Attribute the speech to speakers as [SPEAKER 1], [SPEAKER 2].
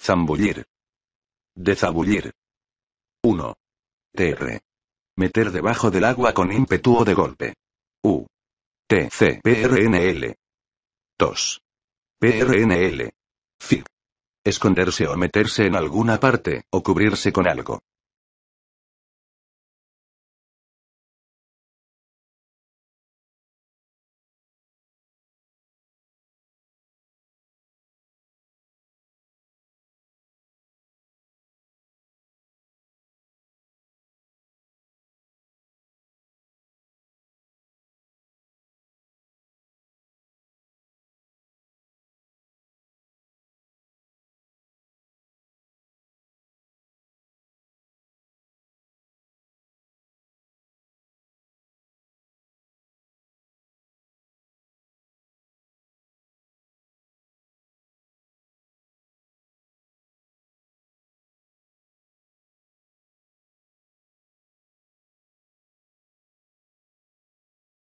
[SPEAKER 1] Zambullir. Dezabullir. 1. TR. Meter debajo del agua con ímpetu o de golpe. U. T. C. PRNL. 2. PRNL. Fic. Esconderse o meterse en alguna parte, o cubrirse con algo.